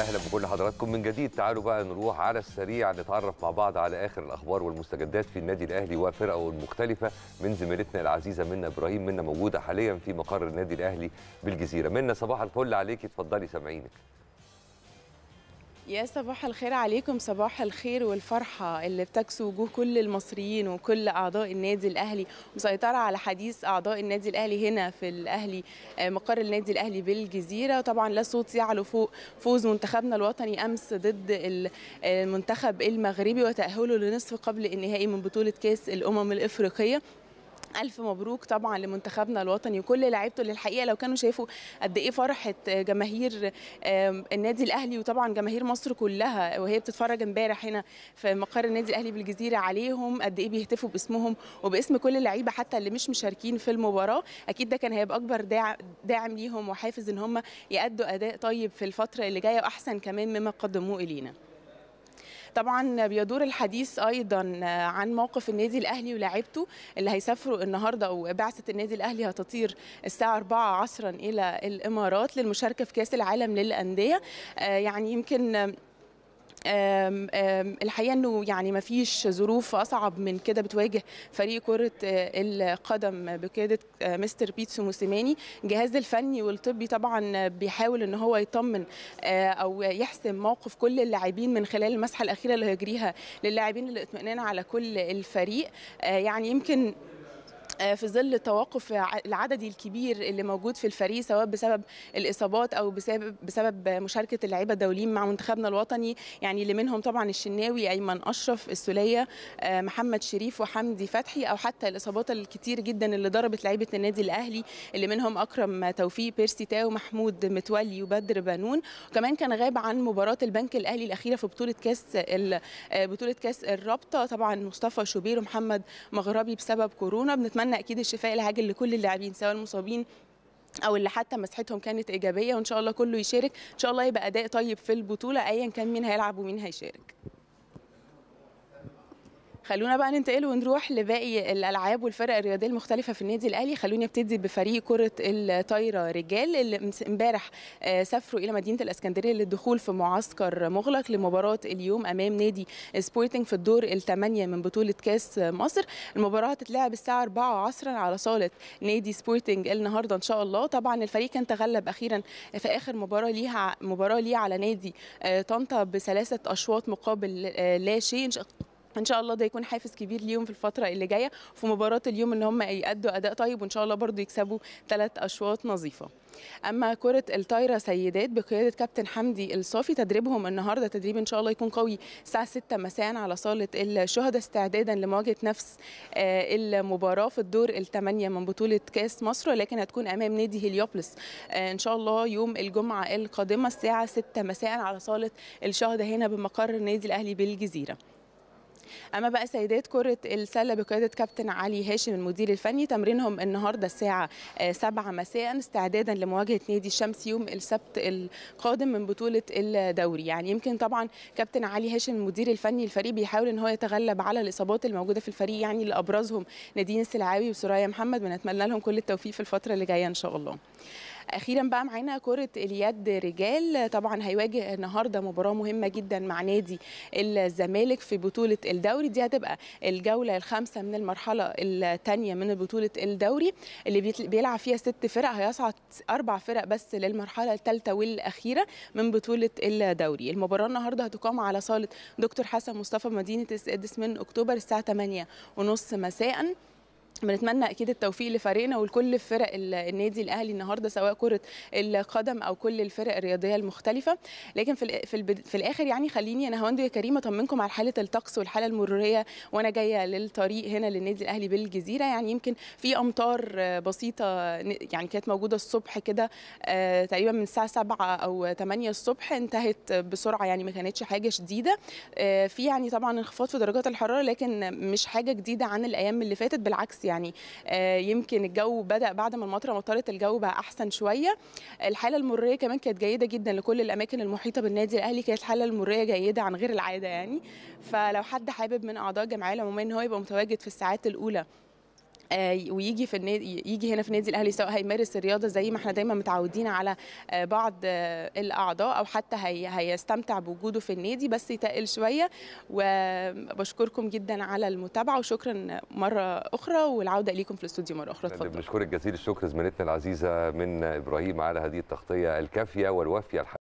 اهلا بكل حضراتكم من جديد تعالوا بقى نروح على السريع نتعرف مع بعض على اخر الاخبار والمستجدات في النادي الاهلي وفرقه المختلفه من زميلتنا العزيزه منا ابراهيم منا موجوده حاليا في مقر النادي الاهلي بالجزيره منا صباح الفل عليكي اتفضلي سامعينك يا صباح الخير عليكم صباح الخير والفرحة اللي بتكسو وجوه كل المصريين وكل أعضاء النادي الأهلي مسيطرة على حديث أعضاء النادي الأهلي هنا في الأهلي آه، مقر النادي الأهلي بالجزيرة طبعا لا صوت يعلو فوق فوز منتخبنا الوطني أمس ضد آه، المنتخب المغربي وتأهله لنصف قبل النهائي من بطولة كاس الأمم الإفريقية الف مبروك طبعا لمنتخبنا الوطني وكل لعيبته اللي الحقيقه لو كانوا شافوا قد ايه فرحه آه، جماهير النادي الاهلي وطبعا جماهير مصر كلها وهي بتتفرج امبارح هنا في مقر النادي الاهلي بالجزيره عليهم قد ايه بيهتفوا باسمهم وباسم كل اللعيبه حتى اللي مش مشاركين في المباراه اكيد ده كان هيبقى اكبر داعم ليهم وحافز ان هم يادوا اداء طيب في الفتره اللي جايه واحسن كمان مما قدموه الينا طبعا بيدور الحديث ايضا عن موقف النادي الاهلي ولاعيبته اللي هيسافروا النهارده او بعثه النادي الاهلي هتطير الساعه 4 عصرا الى الامارات للمشاركه في كاس العالم للانديه آه، يعني يمكن الحقيقه انه يعني ما فيش ظروف اصعب من كده بتواجه فريق كره آه، القدم بقياده آه، مستر بيتسو موسيماني الجهاز الفني والطبي طبعا بيحاول ان هو يطمن آه، او يحسم موقف كل اللاعبين من خلال المسحه الاخيره اللي هيجريها للاعبين للاطمئنان على كل الفريق يعني يمكن آه، في ظل التوقف العددي الكبير اللي موجود في الفريق سواء بسبب الاصابات او بسبب بسبب مشاركه اللعيبه الدوليين مع منتخبنا الوطني يعني اللي منهم طبعا الشناوي ايمن اشرف السوليه آه، محمد شريف وحمدي فتحي او حتى الاصابات الكتير جدا اللي ضربت لعيبه النادي الاهلي اللي منهم اكرم توفيق بيرسي تاو محمود متولي وبدر بانون وكمان كان غاب عن مباراه البنك الاهلي الاخيره في بطوله كاس آه، بطوله كاس الرابطه طبعا مصطفى شوبير ومحمد مغربي بسبب كورونا بنتمنى نتمنى اكيد الشفاء العاجل لكل اللاعبين سواء المصابين او اللي حتى مسحتهم كانت ايجابيه وان شاء الله كله يشارك ان شاء الله يبقى اداء طيب في البطوله ايا كان مين هيلعب ومين هيشارك خلونا بقى ننتقل ونروح لباقي الالعاب والفرق الرياضيه المختلفه في النادي الاهلي خلوني ابتدي بفريق كره الطايره رجال اللي امبارح آه، سافروا الى مدينه الاسكندريه للدخول في معسكر مغلق لمباراه اليوم امام نادي سبورتنج في الدور الثمانيه من بطوله كاس مصر المباراه هتتلعب الساعه 4 عصرا على صاله نادي سبورتنج النهارده ان شاء الله طبعا الفريق كان تغلب اخيرا في اخر مباراه ليها مباراه ليها على نادي آه، طنطا بثلاثه اشواط مقابل آه، لا شيء ان شاء الله ده يكون حافز كبير ليهم في الفتره اللي جايه في مباراه اليوم ان هم يادوا اداء طيب وان شاء الله برضو يكسبوا ثلاث اشواط نظيفه اما كره الطايره سيدات بقياده كابتن حمدي الصافي تدريبهم النهارده تدريب ان شاء الله يكون قوي الساعه 6 مساء على صاله الشهداء استعدادا لمواجهه نفس آه، المباراه في الدور الثمانيه من بطوله كاس مصر ولكن هتكون امام نادي هليوبلس آه، ان شاء الله يوم الجمعه القادمه الساعه 6 مساء على صاله الشهداء هنا بمقر النادي الاهلي بالجزيره اما بقى سيدات كره السله بقياده كابتن علي هاشم المدير الفني تمرينهم النهارده الساعه 7 آه، مساء استعدادا لمواجهه نادي الشمس يوم السبت القادم من بطوله الدوري يعني يمكن طبعا كابتن علي هاشم المدير الفني الفريق بيحاول ان هو يتغلب على الاصابات الموجوده في الفريق يعني اللي ابرزهم نادين السلعاوي وسرايا محمد بنتمنى لهم كل التوفيق في الفتره اللي جايه ان شاء الله اخيرا بقى معانا كره اليد رجال طبعا هيواجه النهارده مباراه مهمه جدا مع نادي الزمالك في بطوله الدوري دي هتبقى الجوله الخامسه من المرحله الثانيه من بطوله الدوري اللي بيلعب فيها ست فرق هيصعد اربع فرق بس للمرحله الثالثه والاخيره من بطوله الدوري المباراه النهارده هتقام على صاله دكتور حسن مصطفى مدينه السادس من اكتوبر الساعه 8:30 مساء بنتمنى اكيد التوفيق لفريقنا ولكل فرق النادي الاهلي النهارده سواء كره القدم او كل الفرق الرياضيه المختلفه لكن في في, في الاخر يعني خليني انا هوند يا كريم اطمنكم على حاله الطقس والحاله المروريه وانا جايه للطريق هنا للنادي الاهلي بالجزيره يعني يمكن في امطار بسيطه يعني كانت موجوده الصبح كده آه، تقريبا من الساعه 7 او 8 الصبح انتهت بسرعه يعني ما كانتش حاجه شديده آه، في يعني طبعا انخفاض في درجات الحراره لكن مش حاجه جديده عن الايام اللي فاتت بالعكس يعني آه، يمكن الجو بدا بعد ما المطره مطرت الجو بقى احسن شويه الحاله المريه كمان كانت جيده جدا لكل الاماكن المحيطه بالنادي الاهلي كانت الحاله المريه جيده عن غير العاده يعني فلو حد حابب من اعضاء الجمعيه العموميه ان هو يبقى متواجد في الساعات الاولى آه، ويجي في النادي يجي هنا في النادي الاهلي سواء هيمارس الرياضه زي ما احنا دايما متعودين على آه، بعض آه، الاعضاء او حتى هي هيستمتع بوجوده في النادي بس يتقل شويه وبشكركم جدا على المتابعه وشكرا مره اخرى والعوده اليكم في الاستوديو مره اخرى اتفضل بنشكرك جزيل الشكر زميلتنا العزيزه من ابراهيم على هذه التغطيه الكافيه والوافيه